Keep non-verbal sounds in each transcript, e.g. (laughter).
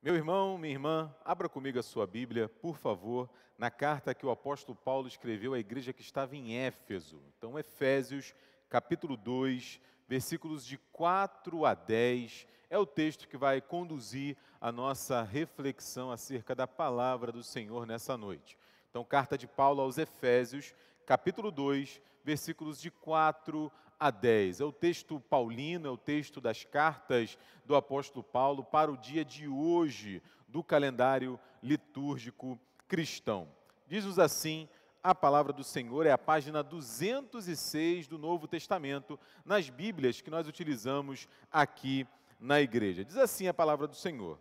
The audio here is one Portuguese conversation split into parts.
Meu irmão, minha irmã, abra comigo a sua Bíblia, por favor, na carta que o apóstolo Paulo escreveu à igreja que estava em Éfeso. Então, Efésios, capítulo 2, versículos de 4 a 10, é o texto que vai conduzir a nossa reflexão acerca da palavra do Senhor nessa noite. Então, carta de Paulo aos Efésios, capítulo 2, versículos de 4 a 10. É o texto paulino, é o texto das cartas do apóstolo Paulo para o dia de hoje do calendário litúrgico cristão. Diz-nos assim a palavra do Senhor, é a página 206 do Novo Testamento, nas Bíblias que nós utilizamos aqui na igreja. Diz assim a palavra do Senhor: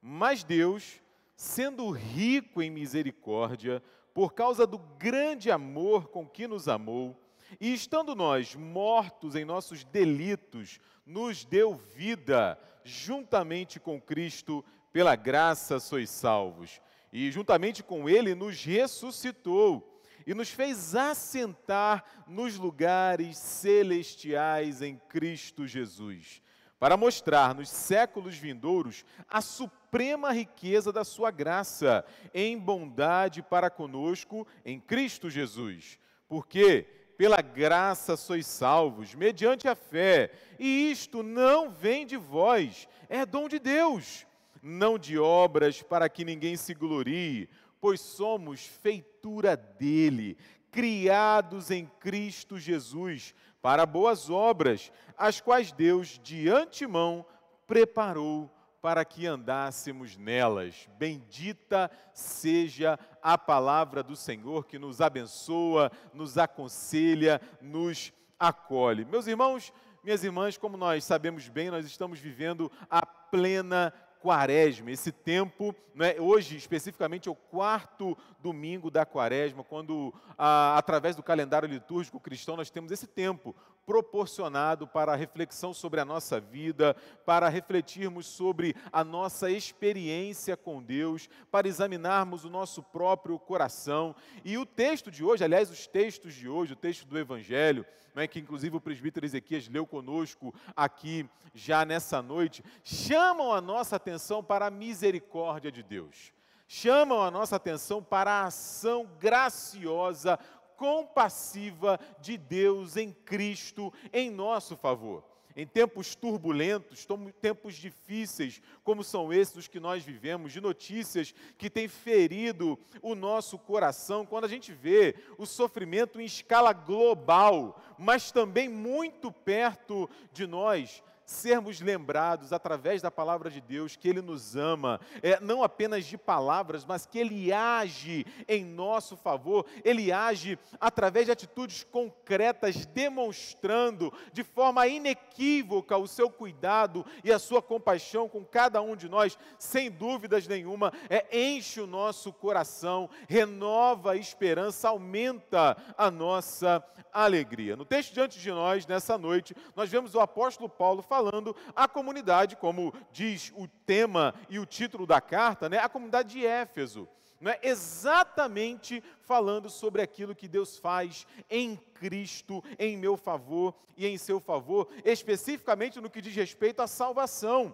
Mas Deus, sendo rico em misericórdia, por causa do grande amor com que nos amou, e estando nós mortos em nossos delitos, nos deu vida juntamente com Cristo, pela graça sois salvos. E juntamente com Ele nos ressuscitou e nos fez assentar nos lugares celestiais em Cristo Jesus, para mostrar nos séculos vindouros a suprema riqueza da Sua graça em bondade para conosco em Cristo Jesus. Porque pela graça sois salvos, mediante a fé. E isto não vem de vós, é dom de Deus, não de obras para que ninguém se glorie, pois somos feitura dele, criados em Cristo Jesus, para boas obras, as quais Deus de antemão preparou para que andássemos nelas. Bendita seja a palavra do Senhor que nos abençoa, nos aconselha, nos acolhe. Meus irmãos, minhas irmãs, como nós sabemos bem, nós estamos vivendo a plena quaresma, esse tempo, né, hoje especificamente é o quarto domingo da quaresma, quando a, ah, através do calendário litúrgico cristão nós temos esse tempo, proporcionado para a reflexão sobre a nossa vida, para refletirmos sobre a nossa experiência com Deus, para examinarmos o nosso próprio coração. E o texto de hoje, aliás, os textos de hoje, o texto do Evangelho, né, que inclusive o presbítero Ezequias leu conosco aqui já nessa noite, chamam a nossa atenção para a misericórdia de Deus chamam a nossa atenção para a ação graciosa, compassiva de Deus em Cristo em nosso favor. Em tempos turbulentos, tempos difíceis, como são esses os que nós vivemos, de notícias que têm ferido o nosso coração, quando a gente vê o sofrimento em escala global, mas também muito perto de nós, sermos lembrados através da palavra de Deus que Ele nos ama, é, não apenas de palavras, mas que Ele age em nosso favor, Ele age através de atitudes concretas, demonstrando de forma inequívoca o seu cuidado e a sua compaixão com cada um de nós, sem dúvidas nenhuma, é, enche o nosso coração, renova a esperança, aumenta a nossa alegria. No texto diante de nós, nessa noite, nós vemos o apóstolo Paulo falando falando à comunidade, como diz o tema e o título da carta, né, a comunidade de Éfeso. Não é exatamente falando sobre aquilo que Deus faz em Cristo, em meu favor e em seu favor, especificamente no que diz respeito à salvação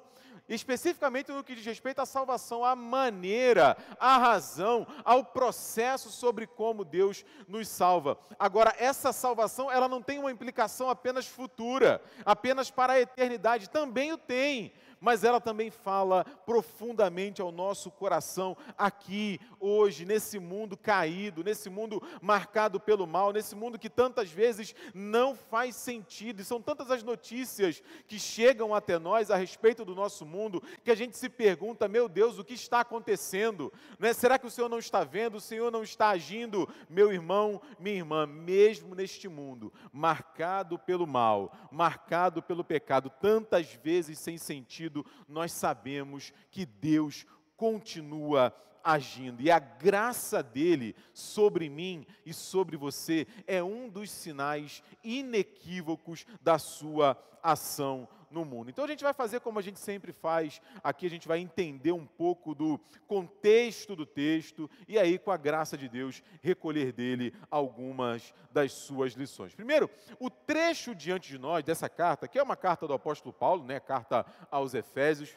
especificamente no que diz respeito à salvação, à maneira, à razão, ao processo sobre como Deus nos salva. Agora, essa salvação, ela não tem uma implicação apenas futura, apenas para a eternidade, também o tem mas ela também fala profundamente ao nosso coração aqui, hoje, nesse mundo caído, nesse mundo marcado pelo mal, nesse mundo que tantas vezes não faz sentido. E são tantas as notícias que chegam até nós a respeito do nosso mundo que a gente se pergunta: meu Deus, o que está acontecendo? Né? Será que o Senhor não está vendo? O Senhor não está agindo? Meu irmão, minha irmã, mesmo neste mundo marcado pelo mal, marcado pelo pecado, tantas vezes sem sentido sentido, nós sabemos que Deus continua agindo. E a graça dele sobre mim e sobre você é um dos sinais inequívocos da sua ação no mundo. Então a gente vai fazer como a gente sempre faz aqui, a gente vai entender um pouco do contexto do texto e aí, com a graça de Deus, recolher dele algumas das suas lições. Primeiro, o trecho diante de nós dessa carta, que é uma carta do apóstolo Paulo, né, carta aos Efésios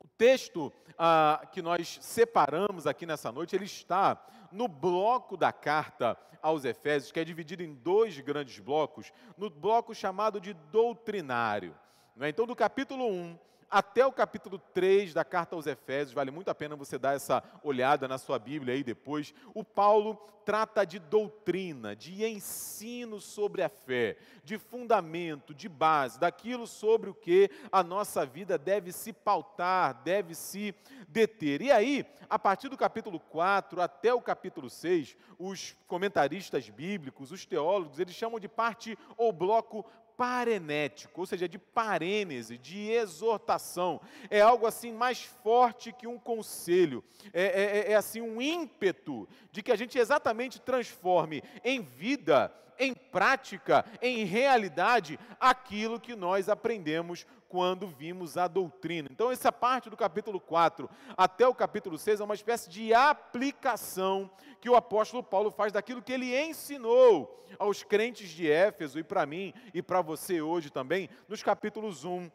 o texto ah, que nós separamos aqui nessa noite, ele está no bloco da carta aos Efésios, que é dividido em dois grandes blocos, no bloco chamado de doutrinário. Né? Então, do capítulo 1 até o capítulo 3 da carta aos Efésios, vale muito a pena você dar essa olhada na sua Bíblia aí depois. O Paulo trata de doutrina, de ensino sobre a fé, de fundamento, de base, daquilo sobre o que a nossa vida deve se pautar, deve se deter. E aí, a partir do capítulo 4 até o capítulo 6, os comentaristas bíblicos, os teólogos, eles chamam de parte ou bloco parenético, ou seja, de parênese, de exortação. É algo assim mais forte que um conselho. É, é, é, é assim um ímpeto de que a gente exatamente transforme em vida, em prática, em realidade, aquilo que nós aprendemos quando vimos a doutrina. Então, essa parte do capítulo 4 até o capítulo 6 é uma espécie de aplicação que o apóstolo Paulo faz daquilo que ele ensinou aos crentes de Éfeso, e para mim e para você hoje também, nos capítulos 1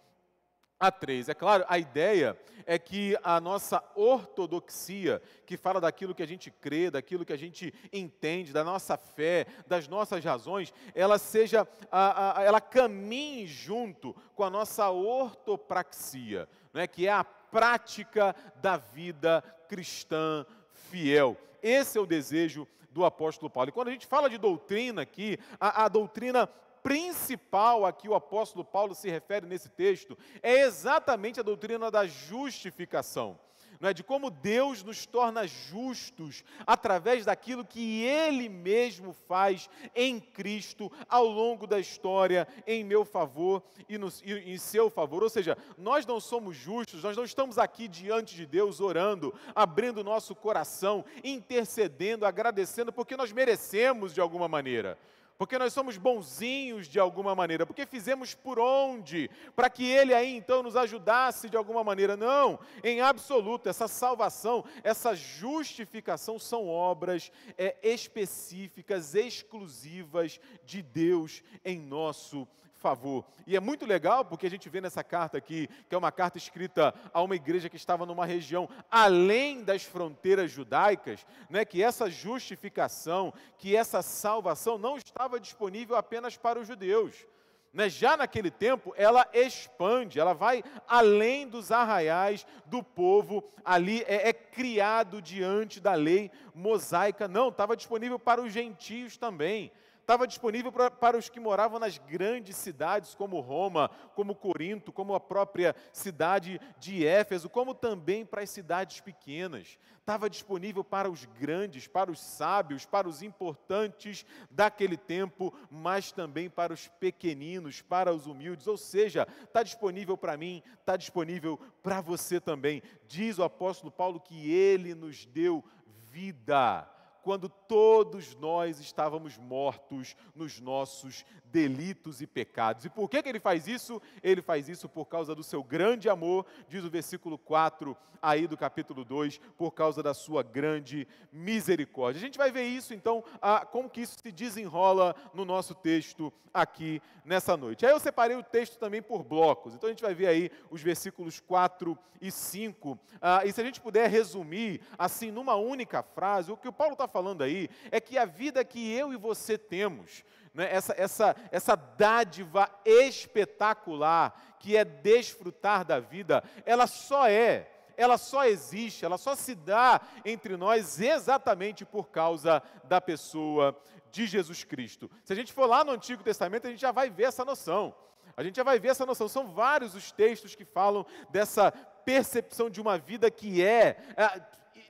a 3. É claro, a ideia é que a nossa ortodoxia, que fala daquilo que a gente crê, daquilo que a gente entende, da nossa fé, das nossas razões, ela seja, a, a, ela caminhe junto com a nossa ortopraxia, né, que é a prática da vida cristã fiel. Esse é o desejo do apóstolo Paulo. E quando a gente fala de doutrina aqui, a, a doutrina principal a que o apóstolo Paulo se refere nesse texto é exatamente a doutrina da justificação. Não é de como Deus nos torna justos através daquilo que ele mesmo faz em Cristo ao longo da história em meu favor e, no, e em seu favor. Ou seja, nós não somos justos, nós não estamos aqui diante de Deus orando, abrindo nosso coração, intercedendo, agradecendo porque nós merecemos de alguma maneira porque nós somos bonzinhos de alguma maneira, porque fizemos por onde, para que Ele aí então nos ajudasse de alguma maneira. Não, em absoluto, essa salvação, essa justificação são obras é, específicas, exclusivas de Deus em nosso favor. E é muito legal porque a gente vê nessa carta aqui, que é uma carta escrita a uma igreja que estava numa região além das fronteiras judaicas, né, que essa justificação, que essa salvação não estava disponível apenas para os judeus. Né, já naquele tempo, ela expande, ela vai além dos arraiais do povo, ali é, é criado diante da lei mosaica. Não, estava disponível para os gentios também estava disponível pra, para os que moravam nas grandes cidades, como Roma, como Corinto, como a própria cidade de Éfeso, como também para as cidades pequenas. Estava disponível para os grandes, para os sábios, para os importantes daquele tempo, mas também para os pequeninos, para os humildes. Ou seja, está disponível para mim, está disponível para você também. Diz o apóstolo Paulo que ele nos deu vida quando todos nós estávamos mortos nos nossos delitos e pecados. E por que, que ele faz isso? Ele faz isso por causa do seu grande amor, diz o versículo 4 aí do capítulo 2, por causa da sua grande misericórdia. A gente vai ver isso então, a, como que isso se desenrola no nosso texto aqui nessa noite. Aí eu separei o texto também por blocos, então a gente vai ver aí os versículos 4 e 5. Ah, e se a gente puder resumir, assim, numa única frase, o que o Paulo está falando aí é que a vida que eu e você temos, né, essa, essa, essa dádiva espetacular que é desfrutar da vida, ela só é, ela só existe, ela só se dá entre nós exatamente por causa da pessoa de Jesus Cristo. Se a gente for lá no Antigo Testamento, a gente já vai ver essa noção. A gente já vai ver essa noção. São vários os textos que falam dessa percepção de uma vida que é, é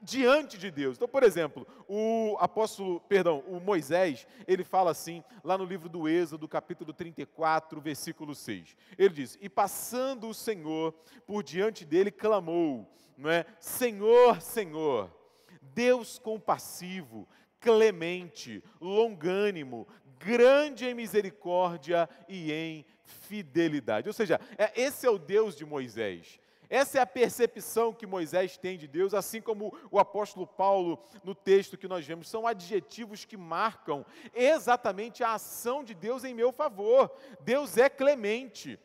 diante de Deus. Então, por exemplo, o apóstolo, perdão, o Moisés, ele fala assim, lá no livro do Êxodo, capítulo 34, versículo 6. Ele diz: "E passando o Senhor por diante dele, clamou, não é? Senhor, Senhor, Deus compassivo, clemente, longânimo, grande em misericórdia e em fidelidade. Ou seja, é, esse é o Deus de Moisés. Essa é a percepção que Moisés tem de Deus, assim como o apóstolo Paulo no texto que nós vemos. São adjetivos que marcam exatamente a ação de Deus em meu favor. Deus é clemente.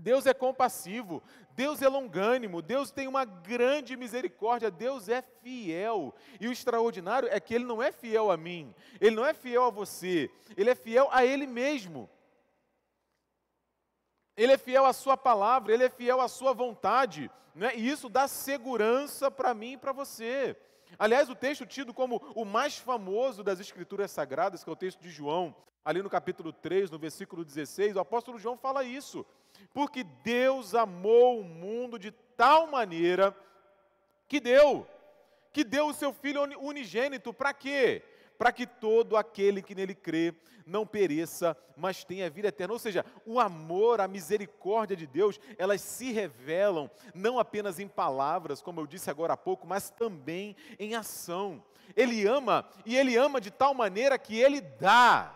Deus é compassivo, Deus é longânimo, Deus tem uma grande misericórdia, Deus é fiel. E o extraordinário é que Ele não é fiel a mim, Ele não é fiel a você, Ele é fiel a Ele mesmo. Ele é fiel à Sua palavra, Ele é fiel à Sua vontade, né? e isso dá segurança para mim e para você. Aliás, o texto tido como o mais famoso das Escrituras Sagradas, que é o texto de João, ali no capítulo 3, no versículo 16, o apóstolo João fala isso. Porque Deus amou o mundo de tal maneira que deu, que deu o seu Filho unigênito, para quê? para que todo aquele que nele crê não pereça, mas tenha vida eterna. Ou seja, o amor, a misericórdia de Deus, elas se revelam não apenas em palavras, como eu disse agora há pouco, mas também em ação. Ele ama e ele ama de tal maneira que ele dá.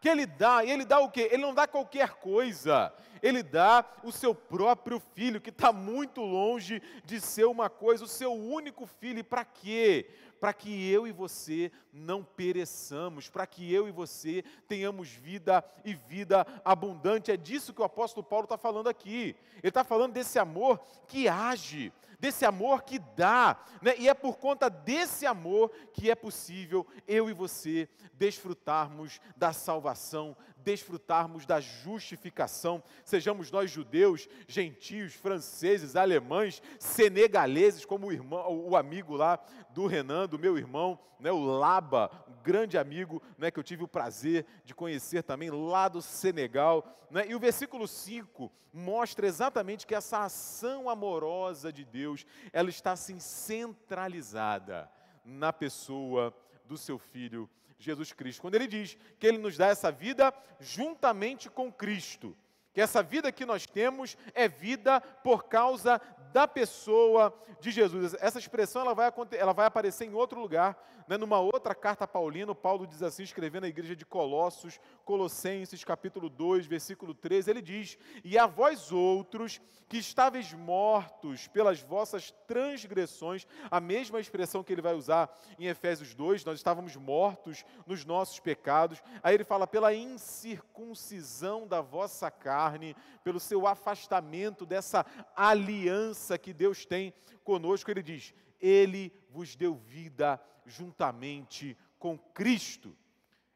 Que ele dá, e ele dá o quê? Ele não dá qualquer coisa ele dá o seu próprio filho, que está muito longe de ser uma coisa, o seu único filho. Para quê? Para que eu e você não pereçamos, para que eu e você tenhamos vida e vida abundante. É disso que o apóstolo Paulo está falando aqui. Ele está falando desse amor que age, desse amor que dá, né? e é por conta desse amor que é possível eu e você desfrutarmos da salvação desfrutarmos da justificação, sejamos nós judeus, gentios, franceses, alemães, senegaleses, como o, irmão, o amigo lá do Renan, do meu irmão, né, o Laba, um grande amigo né, que eu tive o prazer de conhecer também lá do Senegal. Né, e o versículo 5 mostra exatamente que essa ação amorosa de Deus, ela está assim centralizada na pessoa do seu filho Jesus Cristo. Quando ele diz que ele nos dá essa vida juntamente com Cristo, que essa vida que nós temos é vida por causa da pessoa de Jesus. Essa expressão ela vai, ela vai aparecer em outro lugar, né? numa outra carta paulina, Paulo diz assim, escrevendo à igreja de Colossos, Colossenses, capítulo 2, versículo 13, ele diz, E a vós outros, que estáveis mortos pelas vossas transgressões, a mesma expressão que ele vai usar em Efésios 2, nós estávamos mortos nos nossos pecados, aí ele fala, pela incircuncisão da vossa carne, pelo seu afastamento dessa aliança, aliança que Deus tem conosco, ele diz: Ele vos deu vida juntamente com Cristo.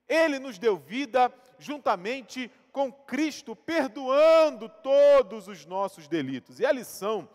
Ele nos deu vida juntamente com Cristo, perdoando todos os nossos delitos. E a lição,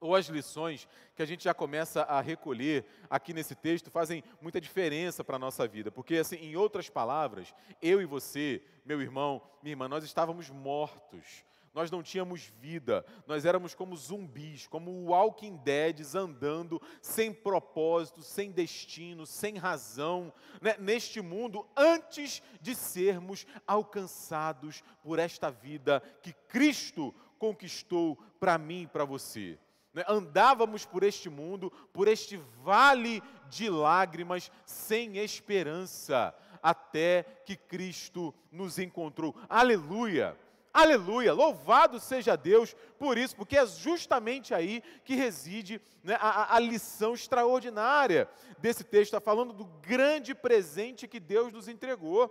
ou as lições que a gente já começa a recolher aqui nesse texto, fazem muita diferença para a nossa vida. Porque, assim, em outras palavras, eu e você, meu irmão, minha irmã, nós estávamos mortos nós não tínhamos vida, nós éramos como zumbis, como walking deads andando sem propósito, sem destino, sem razão, né? neste mundo, antes de sermos alcançados por esta vida que Cristo conquistou para mim e para você. Né. Andávamos por este mundo, por este vale de lágrimas, sem esperança, até que Cristo nos encontrou. Aleluia! Aleluia! Louvado seja Deus por isso, porque é justamente aí que reside né, a, a lição extraordinária desse texto. Está falando do grande presente que Deus nos entregou,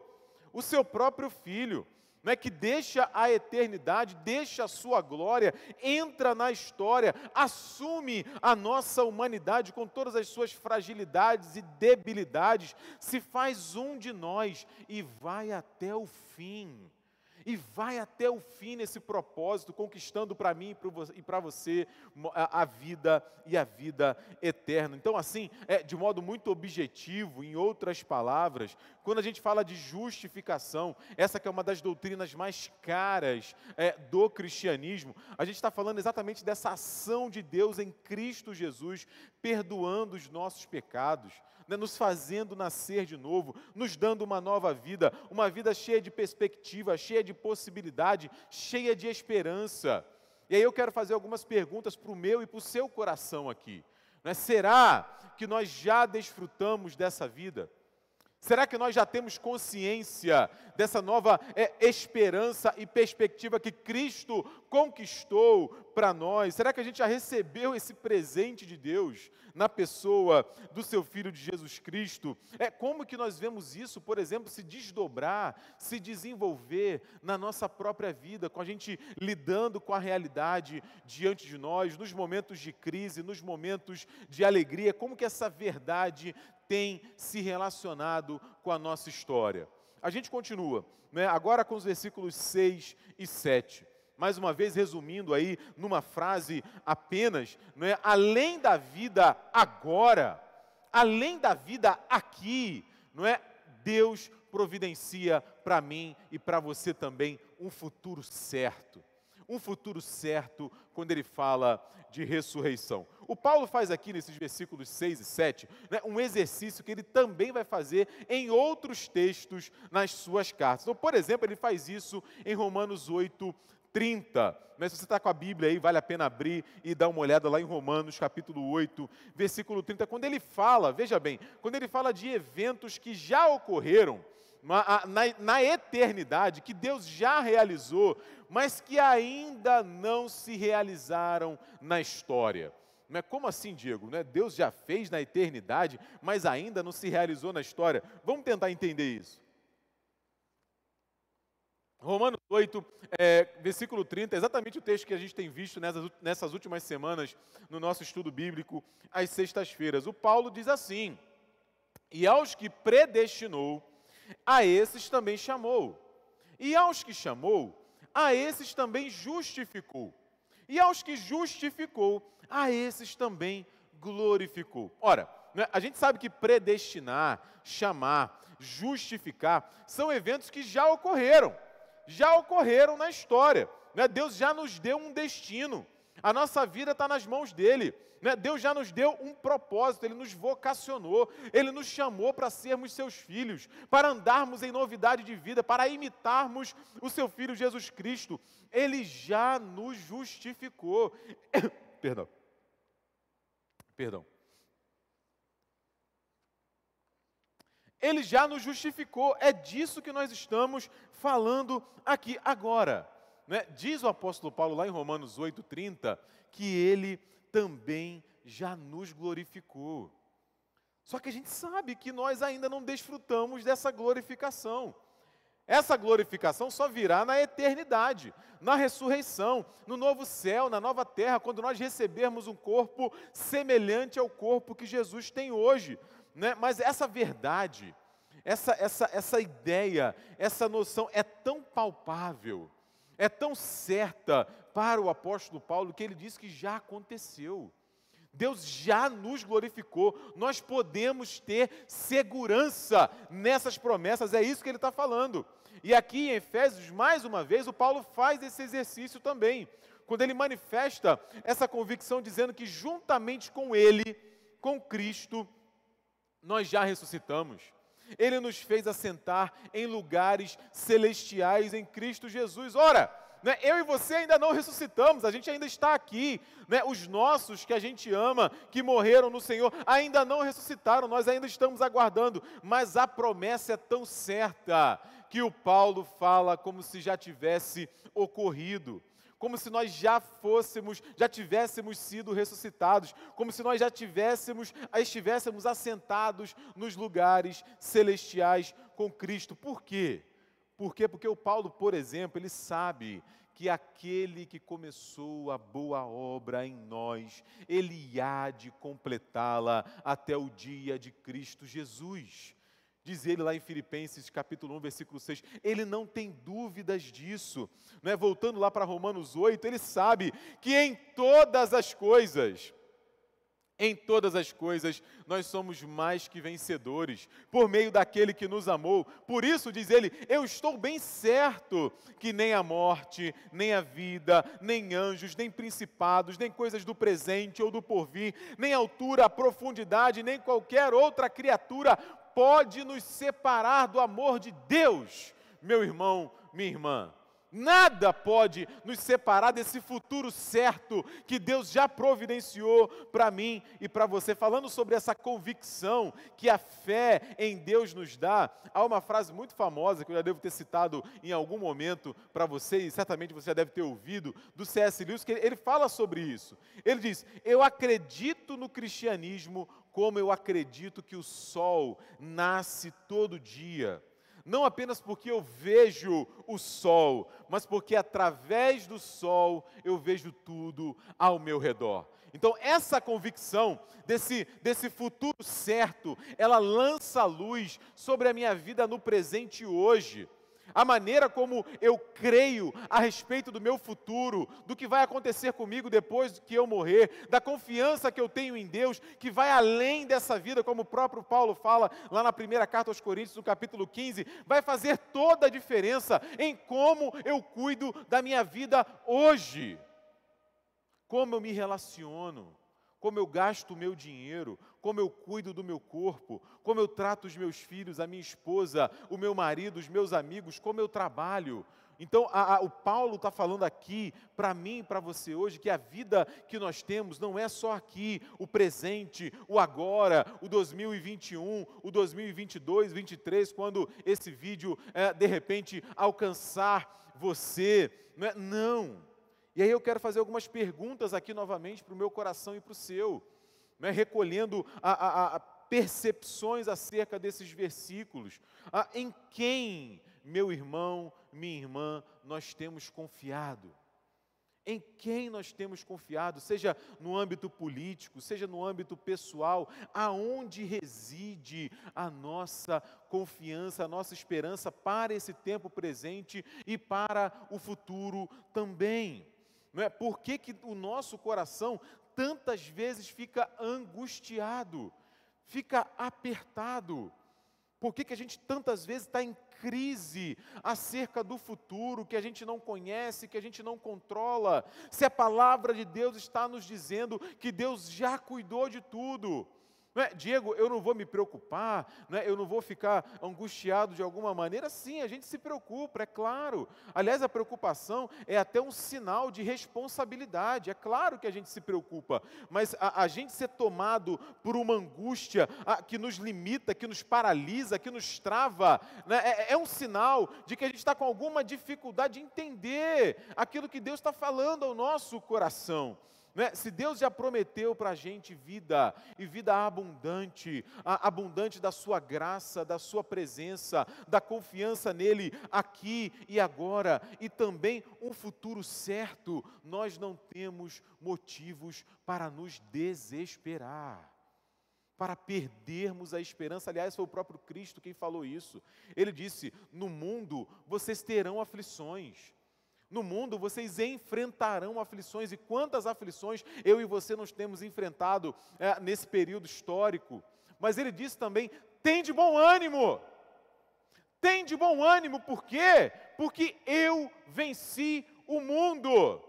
o seu próprio Filho né, que deixa a eternidade, deixa a sua glória, entra na história, assume a nossa humanidade com todas as suas fragilidades e debilidades, se faz um de nós e vai até o fim e vai até o fim nesse propósito, conquistando para mim e para você a, vida e a vida eterna. Então, assim, é, de modo muito objetivo, em outras palavras, quando a gente fala de justificação, essa que é uma das doutrinas mais caras é, do cristianismo, a gente está falando exatamente dessa ação de Deus em Cristo Jesus, perdoando os nossos pecados né, nos fazendo nascer de novo, nos dando uma nova vida, uma vida cheia de perspectiva, cheia de possibilidade, cheia de esperança. E aí eu quero fazer algumas perguntas para o meu e para o seu coração aqui. Né? Será que nós já desfrutamos dessa vida? Será que nós já temos consciência dessa nova é, esperança e perspectiva que Cristo conquistou para nós? Será que a gente já recebeu esse presente de Deus na pessoa do seu Filho de Jesus Cristo? É como que nós vemos isso, por exemplo, se desdobrar, se desenvolver na nossa própria vida, com a gente lidando com a realidade diante de nós, nos momentos de crise, nos momentos de alegria? Como que essa verdade tem se relacionado com a nossa história. A gente continua, né, agora com os versículos 6 e 7. Mais uma vez, resumindo aí numa frase apenas, né, além da vida agora, além da vida aqui, não é? Deus providencia para mim e para você também um futuro certo um futuro certo quando ele fala de ressurreição. O Paulo faz aqui nesses versículos 6 e 7 né, um exercício que ele também vai fazer em outros textos nas suas cartas. Então, por exemplo, ele faz isso em Romanos 8, 30. se você está com a Bíblia aí, vale a pena abrir e dar uma olhada lá em Romanos, capítulo 8, versículo 30, quando ele fala, veja bem, quando ele fala de eventos que já ocorreram na, na eternidade, que Deus já realizou, mas que ainda não se realizaram na história. Não é como assim, Diego? Não é? Deus já fez na eternidade, mas ainda não se realizou na história. Vamos tentar entender isso. Romanos 8, é, versículo 30, é exatamente o texto que a gente tem visto nessas, nessas últimas semanas no nosso estudo bíblico, às sextas-feiras. O Paulo diz assim: E aos que predestinou, a esses também chamou. E aos que chamou, a esses também justificou. E aos que justificou, a esses também glorificou. Ora, né, a gente sabe que predestinar, chamar, justificar são eventos que já ocorreram, já ocorreram na história. Né, Deus já nos deu um destino, a nossa vida está nas mãos dele. Né? Deus já nos deu um propósito, ele nos vocacionou, ele nos chamou para sermos seus filhos, para andarmos em novidade de vida, para imitarmos o seu filho Jesus Cristo. Ele já nos justificou. (coughs) Perdão. Perdão. Ele já nos justificou, é disso que nós estamos falando aqui agora. Né? Diz o apóstolo Paulo lá em Romanos 8,30 que ele também já nos glorificou. Só que a gente sabe que nós ainda não desfrutamos dessa glorificação. Essa glorificação só virá na eternidade, na ressurreição, no novo céu, na nova terra, quando nós recebermos um corpo semelhante ao corpo que Jesus tem hoje. Né? Mas essa verdade, essa, essa, essa ideia, essa noção é tão palpável é tão certa para o apóstolo Paulo que ele diz que já aconteceu. Deus já nos glorificou, nós podemos ter segurança nessas promessas, é isso que ele está falando. E aqui em Efésios, mais uma vez, o Paulo faz esse exercício também, quando ele manifesta essa convicção, dizendo que juntamente com ele, com Cristo, nós já ressuscitamos. Ele nos fez assentar em lugares celestiais em Cristo Jesus. Ora, né, eu e você ainda não ressuscitamos, a gente ainda está aqui. Né, os nossos que a gente ama, que morreram no Senhor, ainda não ressuscitaram, nós ainda estamos aguardando. Mas a promessa é tão certa que o Paulo fala como se já tivesse ocorrido como se nós já fôssemos, já tivéssemos sido ressuscitados, como se nós já tivéssemos, estivéssemos assentados nos lugares celestiais com Cristo. Por quê? Por quê? Porque o Paulo, por exemplo, ele sabe que aquele que começou a boa obra em nós, ele há de completá-la até o dia de Cristo Jesus. Diz ele lá em Filipenses capítulo 1, versículo 6, ele não tem dúvidas disso. Não é? Voltando lá para Romanos 8, ele sabe que em todas as coisas, em todas as coisas, nós somos mais que vencedores, por meio daquele que nos amou. Por isso, diz ele, eu estou bem certo que nem a morte, nem a vida, nem anjos, nem principados, nem coisas do presente ou do porvir, nem altura, profundidade, nem qualquer outra criatura pode nos separar do amor de Deus, meu irmão, minha irmã. Nada pode nos separar desse futuro certo que Deus já providenciou para mim e para você. Falando sobre essa convicção que a fé em Deus nos dá, há uma frase muito famosa que eu já devo ter citado em algum momento para você e certamente você já deve ter ouvido do C.S. Lewis, que ele fala sobre isso. Ele diz: "Eu acredito no cristianismo como eu acredito que o sol nasce todo dia. Não apenas porque eu vejo o sol, mas porque através do sol eu vejo tudo ao meu redor. Então, essa convicção desse, desse futuro certo, ela lança luz sobre a minha vida no presente hoje. A maneira como eu creio a respeito do meu futuro, do que vai acontecer comigo depois que eu morrer, da confiança que eu tenho em Deus, que vai além dessa vida, como o próprio Paulo fala lá na primeira carta aos Coríntios, no capítulo 15, vai fazer toda a diferença em como eu cuido da minha vida hoje, como eu me relaciono como eu gasto o meu dinheiro, como eu cuido do meu corpo, como eu trato os meus filhos, a minha esposa, o meu marido, os meus amigos, como eu trabalho. Então, a, a, o Paulo está falando aqui, para mim e para você hoje, que a vida que nós temos não é só aqui, o presente, o agora, o 2021, o 2022, 23, quando esse vídeo, é, de repente, alcançar você. Não. É? não. E aí eu quero fazer algumas perguntas aqui novamente para o meu coração e para o seu, né, recolhendo a, a, a percepções acerca desses versículos. Ah, em quem, meu irmão, minha irmã, nós temos confiado? Em quem nós temos confiado, seja no âmbito político, seja no âmbito pessoal, aonde reside a nossa confiança, a nossa esperança para esse tempo presente e para o futuro também. Não é? Por que, que o nosso coração tantas vezes fica angustiado, fica apertado? Por que, que a gente tantas vezes está em crise acerca do futuro que a gente não conhece, que a gente não controla? Se a palavra de Deus está nos dizendo que Deus já cuidou de tudo, não é? Diego, eu não vou me preocupar, não é? eu não vou ficar angustiado de alguma maneira. Sim, a gente se preocupa, é claro. Aliás, a preocupação é até um sinal de responsabilidade. É claro que a gente se preocupa, mas a, a gente ser tomado por uma angústia a, que nos limita, que nos paralisa, que nos trava, né? é, é um sinal de que a gente está com alguma dificuldade de entender aquilo que Deus está falando ao nosso coração. Né? Se Deus já prometeu para a gente vida, e vida abundante, abundante da Sua graça, da Sua presença, da confiança nele aqui e agora, e também um futuro certo, nós não temos motivos para nos desesperar para perdermos a esperança. Aliás, foi o próprio Cristo quem falou isso. Ele disse: No mundo vocês terão aflições. No mundo vocês enfrentarão aflições, e quantas aflições eu e você nos temos enfrentado é, nesse período histórico. Mas ele disse também: tem de bom ânimo, tem de bom ânimo, por quê? Porque eu venci o mundo.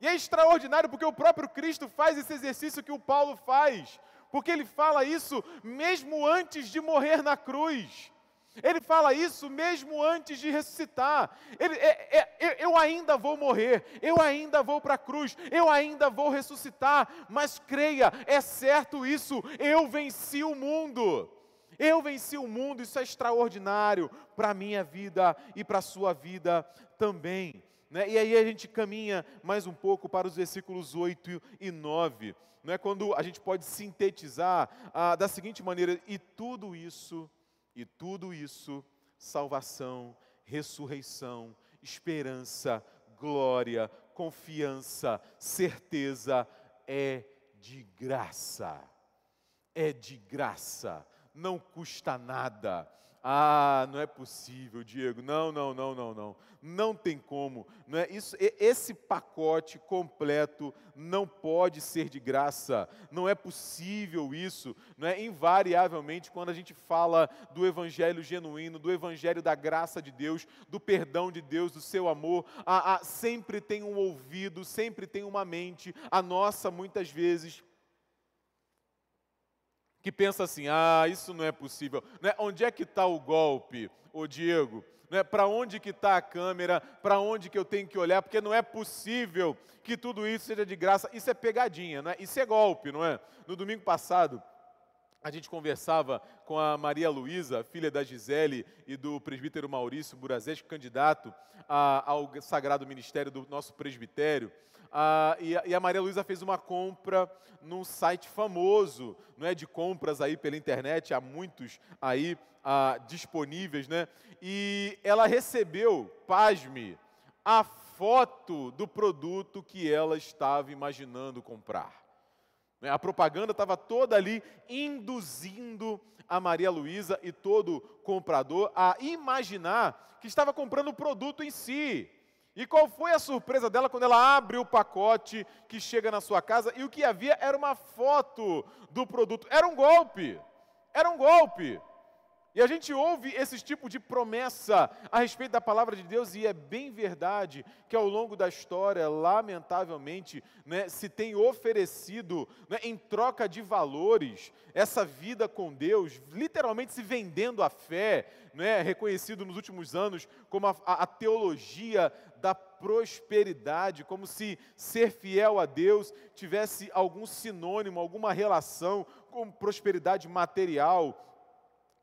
E é extraordinário porque o próprio Cristo faz esse exercício que o Paulo faz, porque ele fala isso mesmo antes de morrer na cruz. Ele fala isso mesmo antes de ressuscitar. Ele, é, é, eu ainda vou morrer, eu ainda vou para a cruz, eu ainda vou ressuscitar, mas creia, é certo isso, eu venci o mundo. Eu venci o mundo, isso é extraordinário para a minha vida e para a sua vida também. Né? E aí a gente caminha mais um pouco para os versículos 8 e 9, né? quando a gente pode sintetizar ah, da seguinte maneira: e tudo isso e tudo isso, salvação, ressurreição, esperança, glória, confiança, certeza, é de graça. É de graça, não custa nada ah, não é possível, Diego. Não, não, não, não, não. Não tem como. Não é isso. Esse pacote completo não pode ser de graça. Não é possível isso. Não é invariavelmente quando a gente fala do evangelho genuíno, do evangelho da graça de Deus, do perdão de Deus, do seu amor, a, a sempre tem um ouvido, sempre tem uma mente. A nossa muitas vezes que pensa assim: ah, isso não é possível. Né? Onde é que está o golpe, ô Diego? Né? Para onde que está a câmera? Para onde que eu tenho que olhar? Porque não é possível que tudo isso seja de graça. Isso é pegadinha, né Isso é golpe, não é? No domingo passado, a gente conversava com a Maria Luísa, filha da Gisele e do presbítero Maurício Burazes, candidato a, ao sagrado ministério do nosso presbitério. A, e, a, e, a, Maria Luísa fez uma compra num site famoso, não é de compras aí pela internet, há muitos aí disponíveis, né? E ela recebeu, pasme, a foto do produto que ela estava imaginando comprar. Né? A propaganda estava toda ali induzindo a Maria Luísa e todo comprador a imaginar que estava comprando o produto em si. E qual foi a surpresa dela quando ela abre o pacote que chega na sua casa e o que havia era uma foto do produto? Era um golpe! Era um golpe! E a gente ouve esse tipo de promessa a respeito da palavra de Deus, e é bem verdade que ao longo da história, lamentavelmente, né, se tem oferecido né, em troca de valores essa vida com Deus, literalmente se vendendo a fé, né, reconhecido nos últimos anos como a, a, a teologia da prosperidade, como se ser fiel a Deus tivesse algum sinônimo, alguma relação com prosperidade material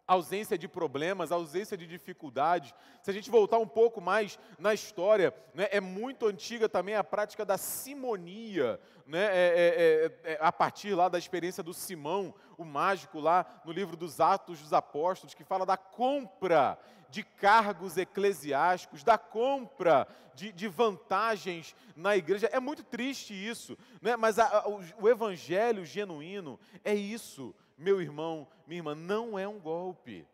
ausência de problemas, ausência de dificuldades. Se a gente voltar um pouco mais na história, né, é muito antiga também a prática da simonia, né, é, é, é, a partir lá da experiência do Simão, o mágico, lá no livro dos Atos dos Apóstolos, que fala da compra de cargos eclesiásticos, da compra de, de vantagens na igreja. É muito triste isso, né, mas a, a, o, o evangelho genuíno é isso meu irmão, minha irmã, não é um golpe.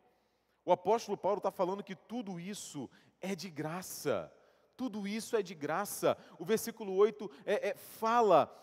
O apóstolo Paulo está falando que tudo isso é de graça. Tudo isso é de graça. O versículo 8 é, é, fala,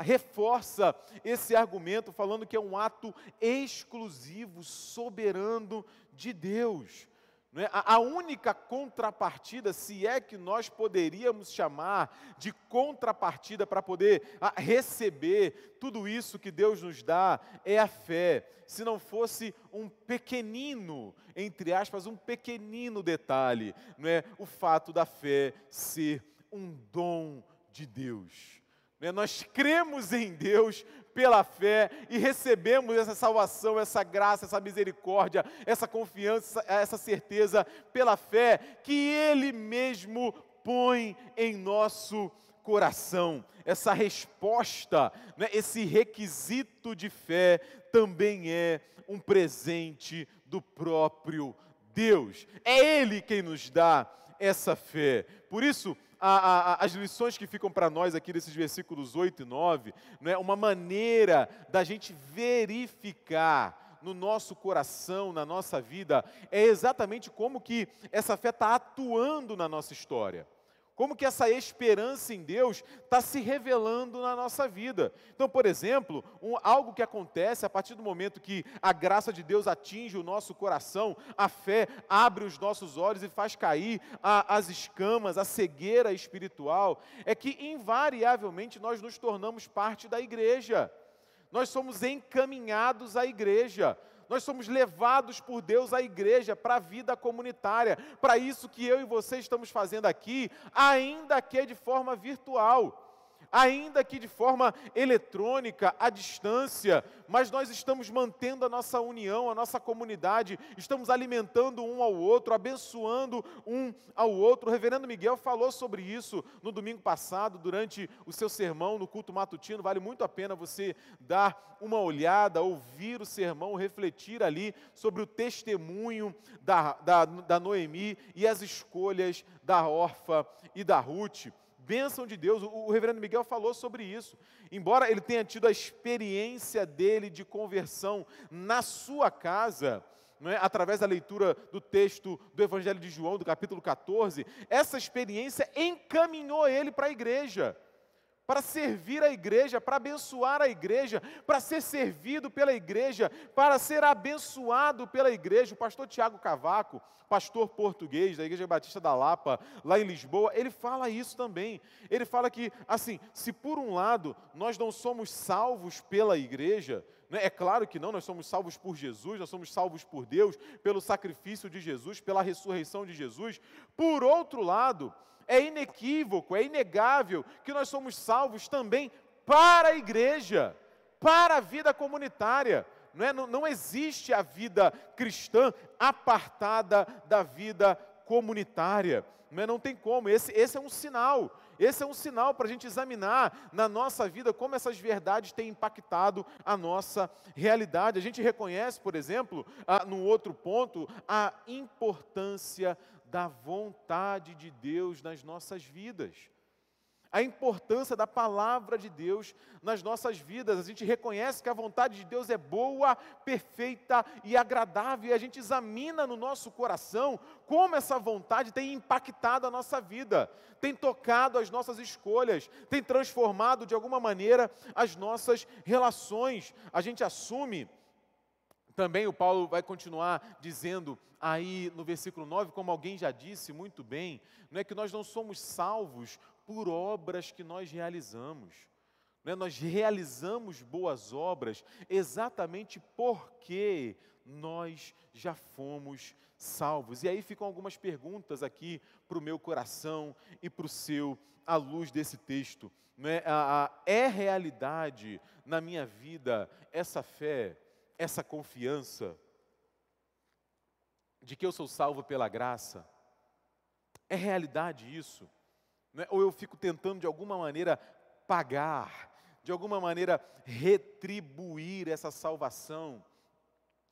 reforça esse argumento, falando que é um ato exclusivo, soberano de Deus. É? A única contrapartida, se é que nós poderíamos chamar de contrapartida para poder ah, receber tudo isso que Deus nos dá, é a fé. Se não fosse um pequenino, entre aspas, um pequenino detalhe, não é? O fato da fé ser um dom de Deus. Né? Nós cremos em Deus pela fé e recebemos essa salvação, essa graça, essa misericórdia, essa confiança, essa certeza pela fé que Ele mesmo põe em nosso coração. Essa resposta, né, esse requisito de fé também é um presente do próprio Deus. É Ele quem nos dá essa fé. Por isso, a, a, as lições que ficam para nós aqui desses versículos 8 e 9, é né, uma maneira da gente verificar no nosso coração, na nossa vida, é exatamente como que essa fé está atuando na nossa história. Como que essa esperança em Deus está se revelando na nossa vida? Então, por exemplo, um, algo que acontece a partir do momento que a graça de Deus atinge o nosso coração, a fé abre os nossos olhos e faz cair a, as escamas, a cegueira espiritual, é que invariavelmente nós nos tornamos parte da igreja. Nós somos encaminhados à igreja nós somos levados por Deus à igreja, para a vida comunitária, para isso que eu e você estamos fazendo aqui, ainda que de forma virtual ainda que de forma eletrônica, à distância, mas nós estamos mantendo a nossa união, a nossa comunidade, estamos alimentando um ao outro, abençoando um ao outro. O reverendo Miguel falou sobre isso no domingo passado, durante o seu sermão no culto matutino. Vale muito a pena você dar uma olhada, ouvir o sermão, refletir ali sobre o testemunho da, da, da Noemi e as escolhas da órfã e da Ruth bênção de Deus. O, o reverendo Miguel falou sobre isso. Embora ele tenha tido a experiência dele de conversão na sua casa, é? através da leitura do texto do Evangelho de João, do capítulo 14, essa experiência encaminhou ele para a igreja para servir a igreja, para abençoar a igreja, para ser servido pela igreja, para ser abençoado pela igreja. O pastor Tiago Cavaco, pastor português da Igreja Batista da Lapa, lá em Lisboa, ele fala isso também. Ele fala que, assim, se por um lado nós não somos salvos pela igreja, né? é claro que não, nós somos salvos por Jesus, nós somos salvos por Deus, pelo sacrifício de Jesus, pela ressurreição de Jesus, por outro lado, é inequívoco, é inegável que nós somos salvos também para a igreja, para a vida comunitária. Não, é? não, não existe a vida cristã apartada da vida comunitária. Não, é? não tem como, esse, esse é um sinal. Esse é um sinal para a gente examinar na nossa vida como essas verdades têm impactado a nossa realidade. A gente reconhece, por exemplo, ah, no outro ponto, a importância da vontade de Deus nas nossas vidas. A importância da palavra de Deus nas nossas vidas. A gente reconhece que a vontade de Deus é boa, perfeita e agradável, e a gente examina no nosso coração como essa vontade tem impactado a nossa vida, tem tocado as nossas escolhas, tem transformado de alguma maneira as nossas relações. A gente assume também o Paulo vai continuar dizendo aí no versículo 9, como alguém já disse muito bem, não é que nós não somos salvos por obras que nós realizamos. Não é? Nós realizamos boas obras exatamente porque nós já fomos salvos. E aí ficam algumas perguntas aqui para o meu coração e para o seu, à luz desse texto. Não é? é realidade na minha vida essa fé? essa confiança de que eu sou salvo pela graça? É realidade isso? Né? Ou eu fico tentando de alguma maneira pagar, de alguma maneira retribuir essa salvação?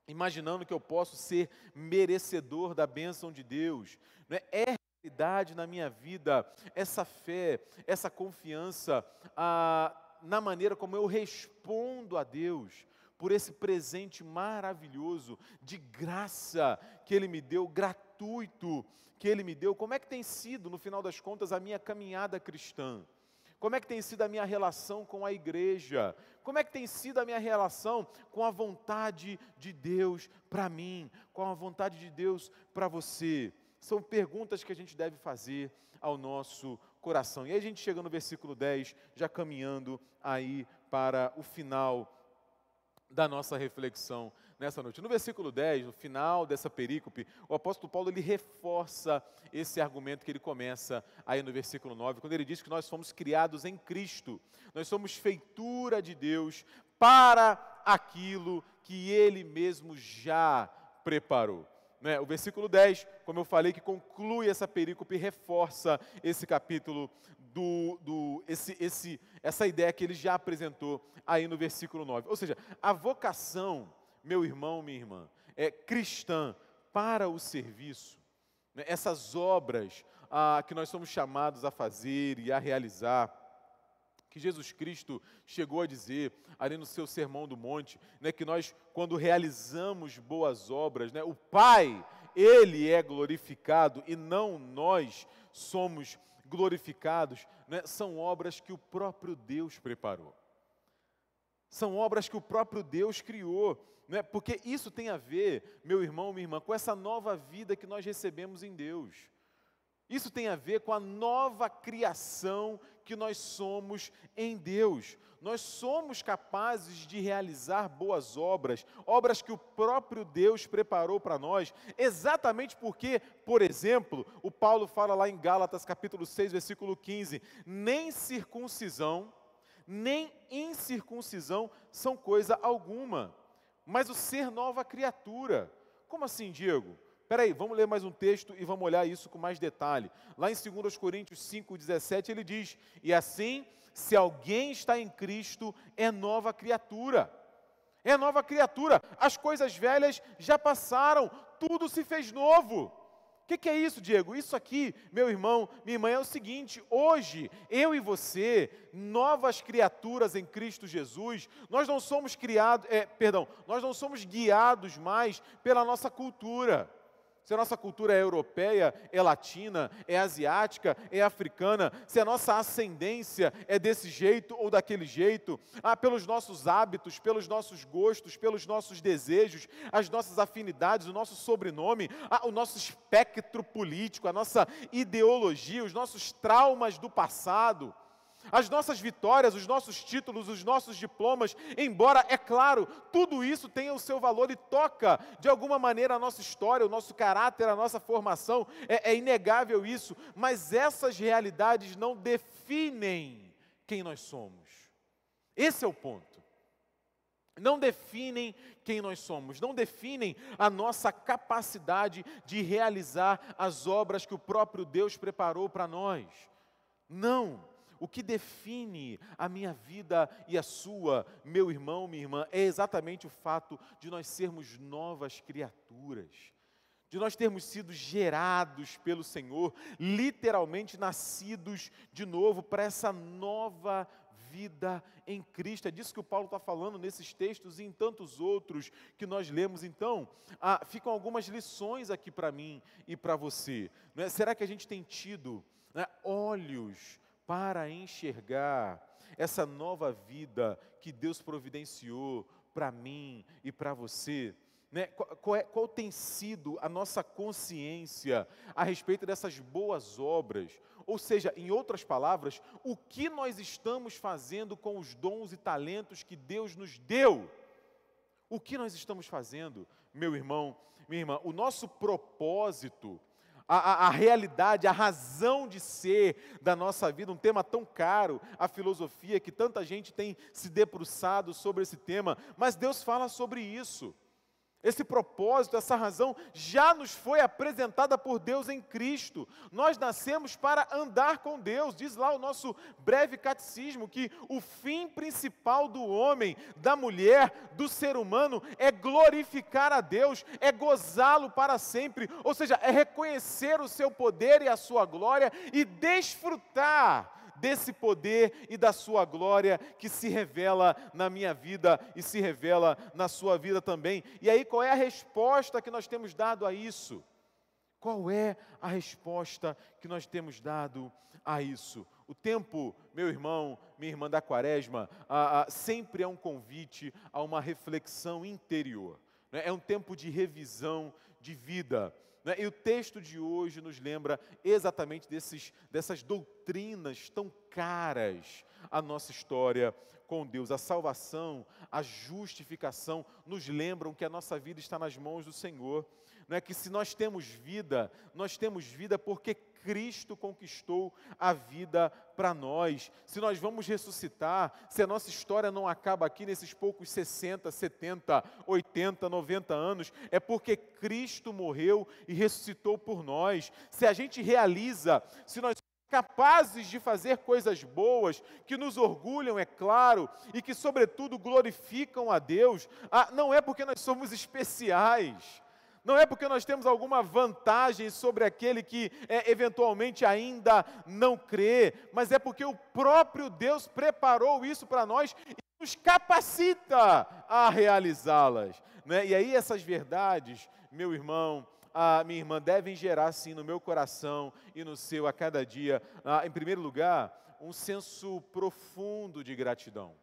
imaginando que eu posso ser merecedor da bênção de Deus. é? é realidade na minha vida essa fé, essa confiança ah, na maneira como eu respondo a Deus, por esse presente maravilhoso de graça que Ele me deu, gratuito que Ele me deu. Como é que tem sido, no final das contas, a minha caminhada cristã? Como é que tem sido a minha relação com a igreja? Como é que tem sido a minha relação com a vontade de Deus para mim? Com a vontade de Deus para você? São perguntas que a gente deve fazer ao nosso coração. E aí a gente chega no versículo 10, já caminhando aí para o final da nossa reflexão nessa noite. No versículo 10, no final dessa perícope, o apóstolo Paulo ele reforça esse argumento que ele começa aí no versículo 9, quando ele diz que nós fomos criados em Cristo, nós somos feitura de Deus para aquilo que ele mesmo já preparou. Né? O versículo 10, como eu falei, que conclui essa perícope, reforça esse capítulo do, do esse, esse, essa ideia que ele já apresentou aí no versículo 9. Ou seja, a vocação, meu irmão, minha irmã, é cristã para o serviço. Né? Essas obras ah, que nós somos chamados a fazer e a realizar que Jesus Cristo chegou a dizer ali no seu Sermão do Monte, né, que nós, quando realizamos boas obras, né, o Pai, Ele é glorificado e não nós somos glorificados, né, são obras que o próprio Deus preparou. São obras que o próprio Deus criou, né, porque isso tem a ver, meu irmão, minha irmã, com essa nova vida que nós recebemos em Deus. Isso tem a ver com a nova criação que nós somos em Deus. Nós somos capazes de realizar boas obras, obras que o próprio Deus preparou para nós, exatamente porque, por exemplo, o Paulo fala lá em Gálatas capítulo 6, versículo 15: nem circuncisão, nem incircuncisão são coisa alguma, mas o ser nova criatura. Como assim, Diego? Peraí, vamos ler mais um texto e vamos olhar isso com mais detalhe. Lá em 2 Coríntios 5,17 ele diz: E assim, se alguém está em Cristo, é nova criatura. É nova criatura. As coisas velhas já passaram, tudo se fez novo. O que, que, é isso, Diego? Isso aqui, meu irmão, minha irmã, é o seguinte: hoje, eu e você, novas criaturas em Cristo Jesus, nós não somos criados, é, perdão, nós não somos guiados mais pela nossa cultura se a nossa cultura é europeia, é latina, é asiática, é africana, se a nossa ascendência é desse jeito ou daquele jeito, ah, pelos nossos hábitos, pelos nossos gostos, pelos nossos desejos, as nossas afinidades, o nosso sobrenome, ah, o nosso espectro político, a nossa ideologia, os nossos traumas do passado. As nossas vitórias, os nossos títulos, os nossos diplomas, embora, é claro, tudo isso tenha o seu valor e toca de alguma maneira a nossa história, o nosso caráter, a nossa formação, é, é inegável isso, mas essas realidades não definem quem nós somos. Esse é o ponto. Não definem quem nós somos, não definem a nossa capacidade de realizar as obras que o próprio Deus preparou para nós. Não, o que define a minha vida e a sua, meu irmão, minha irmã, é exatamente o fato de nós sermos novas criaturas, de nós termos sido gerados pelo Senhor, literalmente nascidos de novo para essa nova vida em Cristo. É disso que o Paulo está falando nesses textos e em tantos outros que nós lemos. Então, ah, ficam algumas lições aqui para mim e para você. Né? Será que a gente tem tido né, olhos para enxergar essa nova vida que Deus providenciou para mim e para você. Né? Qual, é, qual, tem sido a nossa consciência a respeito dessas boas obras? Ou seja, em outras palavras, o que nós estamos fazendo com os dons e talentos que Deus nos deu? O que nós estamos fazendo, meu irmão, minha irmã? O nosso propósito a, a, a, realidade, a razão de ser da nossa vida, um tema tão caro, a filosofia, que tanta gente tem se debruçado sobre esse tema, mas Deus fala sobre isso. Esse propósito, essa razão já nos foi apresentada por Deus em Cristo. Nós nascemos para andar com Deus. Diz lá o nosso breve catecismo que o fim principal do homem, da mulher, do ser humano é glorificar a Deus, é gozá-lo para sempre, ou seja, é reconhecer o seu poder e a sua glória e desfrutar desse poder e da sua glória que se revela na minha vida e se revela na sua vida também. E aí, qual é a resposta que nós temos dado a isso? Qual é a resposta que nós temos dado a isso? O tempo, meu irmão, minha irmã da quaresma, a, a, sempre é um convite a uma reflexão interior. Né? É um tempo de revisão de vida. Né? E o texto de hoje nos lembra exatamente desses, dessas doutrinas tão caras a nossa história com Deus. A salvação, a justificação nos lembram que a nossa vida está nas mãos do Senhor. Não é que se nós temos vida, nós temos vida porque Cristo conquistou a vida para nós. Se nós vamos ressuscitar, se a nossa história não acaba aqui nesses poucos 60, 70, 80, 90 anos, é porque Cristo morreu e ressuscitou por nós. Se a gente realiza, se nós capazes de fazer coisas boas, que nos orgulham, é claro, e que, sobretudo, glorificam a Deus, ah, não é porque nós somos especiais. Não é porque nós temos alguma vantagem sobre aquele que é, eventualmente ainda não crê, mas é porque o próprio Deus preparou isso para nós e nos capacita a realizá-las. Né? E aí, essas verdades, meu irmão, minha irmã, devem gerar sim no meu coração e no seu a cada dia, ah, em primeiro lugar, um senso profundo de gratidão.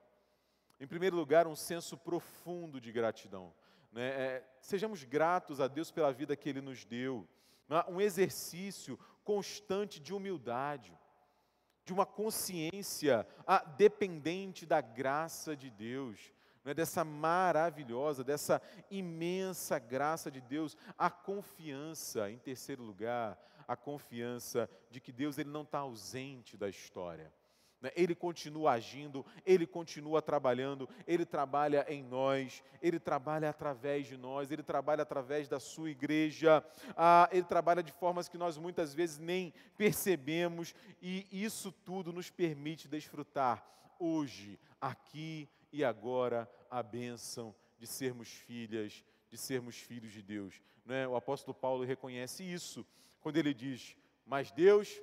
Em primeiro lugar, um senso profundo de gratidão. Né? É, sejamos gratos a Deus pela vida que Ele nos deu. Né? Um exercício constante de humildade, de uma consciência ah, dependente da graça de Deus né, dessa maravilhosa, dessa imensa graça de Deus, a confiança, em terceiro lugar, a confiança de que Deus ele não está ausente da história. Né, ele continua agindo, ele continua trabalhando, ele trabalha em nós, ele trabalha através de nós, ele trabalha através da sua igreja, ah, ele trabalha de formas que nós muitas vezes nem percebemos, e isso tudo nos permite desfrutar hoje, aqui e agora a bênção de sermos filhas, de sermos filhos de Deus. Não é? O apóstolo Paulo reconhece isso quando ele diz: Mas Deus,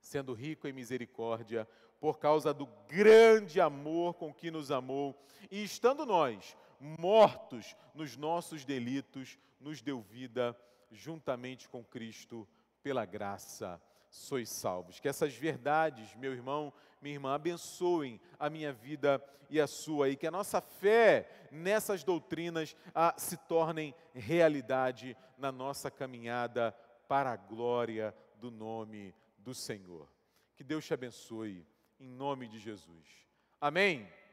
sendo rico em misericórdia, por causa do grande amor com que nos amou, e estando nós mortos nos nossos delitos, nos deu vida juntamente com Cristo pela graça sois salvos. Que essas verdades, meu irmão, minha irmã, abençoem a minha vida e a sua, e que a nossa fé nessas doutrinas ah, se tornem realidade na nossa caminhada para a glória do nome do Senhor. Que Deus te abençoe, em nome de Jesus. Amém.